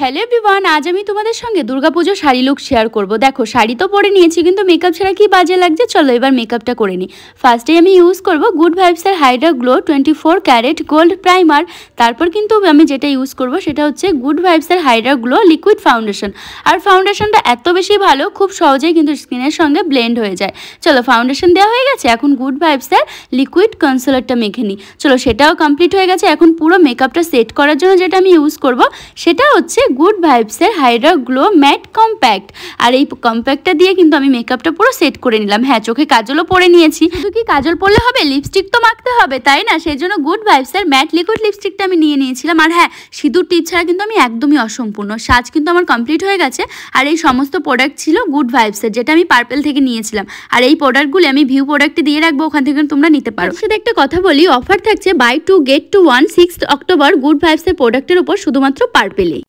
hello বিবান আজ আমি তোমাদের সঙ্গে দুর্গাপুজো শাড়ি লুক শেয়ার করব দেখো শাড়ি তো পরে নিয়েছি কিন্তু মেকআপ ছাড়া কি বাজে লাগছে চলো এবার মেকআপটা করে নিই ফার্স্টে আমি ইউজ করব গুড ভাইবসের hydra glow twenty four carat gold primer তারপর কিন্তু আমি যেটা ইউজ করব সেটা হচ্ছে গুড ভাইবসের হাইড্রা গ্লো লিকুইড ফাউন্ডেশন আর ফাউন্ডেশনটা এত বেশি ভালো খুব সহজেই কিন্তু স্কিনের সঙ্গে ব্লেন্ড হয়ে যায় চলো ফাউন্ডেশন দেওয়া হয়ে গেছে এখন গুড ভাইবসের লিকুইড কনসেলারটা মেখে নিই চলো সেটাও কমপ্লিট হয়ে গেছে এখন পুরো মেকআপটা সেট করার জন্য যেটা আমি ইউজ করব সেটা হচ্ছে গুড ভাইবসের হাইড্রা গ্লো ম্যাট কম্প্যাক্ট আর এই কম্প্যাক্টটা দিয়ে কিন্তু আমি মেকআপটা পুরো সেট করে নিলাম হ্যাঁ চোখে কাজলও পরে নিয়েছি শুধু কি কাজল পরলে হবে লিপস্টিক তো মাখতে হবে তাই না সেই জন্য গুড ভাইবসের ম্যাট লিকুইড লিপস্টিকটা আমি নিয়ে নিয়েছিলাম আর হ্যাঁ সিঁদুর টিপ ছাড়া কিন্তু আমি একদমই অসম্পূর্ণ সাজ কিন্তু আমার কমপ্লিট হয়ে গেছে আর এই সমস্ত প্রোডাক্ট ছিল গুড ভাইবসের যেটা আমি পার্পেল থেকে নিয়েছিলাম আর এই প্রোডাক্টগুলি আমি ভিউ প্রোডাক্টে দিয়ে রাখবো ওখান থেকে তোমরা নিতে পারো সেটা একটা কথা বলি অফার থাকছে buy two get two one six October good ভাইবসের প্রোডাক্টের উপর শুধুমাত্র পার্পেলেই